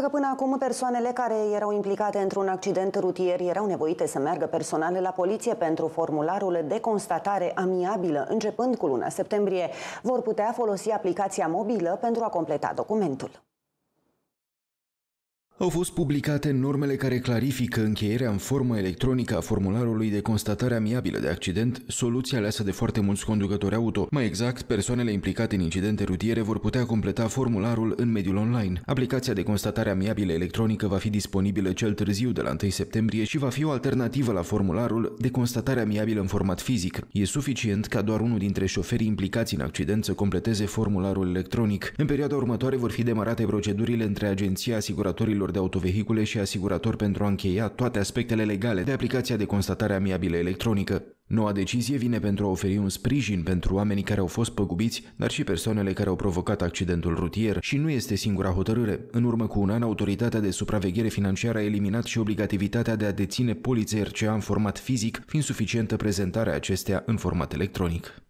Dacă până acum persoanele care erau implicate într-un accident rutier erau nevoite să meargă personal la poliție pentru formularul de constatare amiabilă începând cu luna septembrie, vor putea folosi aplicația mobilă pentru a completa documentul au fost publicate normele care clarifică încheierea în formă electronică a formularului de constatare amiabilă de accident, soluția aleasă de foarte mulți conducători auto. Mai exact, persoanele implicate în incidente rutiere vor putea completa formularul în mediul online. Aplicația de constatare amiabilă electronică va fi disponibilă cel târziu de la 1 septembrie și va fi o alternativă la formularul de constatare amiabilă în format fizic. E suficient ca doar unul dintre șoferii implicați în accident să completeze formularul electronic. În perioada următoare vor fi demarate procedurile între Agenția Asiguratorilor de autovehicule și asigurator pentru a încheia toate aspectele legale de aplicația de constatare amiabilă electronică. Noua decizie vine pentru a oferi un sprijin pentru oamenii care au fost păgubiți, dar și persoanele care au provocat accidentul rutier și nu este singura hotărâre. În urmă cu un an, Autoritatea de Supraveghere Financiară a eliminat și obligativitatea de a deține polițe RCA în format fizic, fiind suficientă prezentarea acestea în format electronic.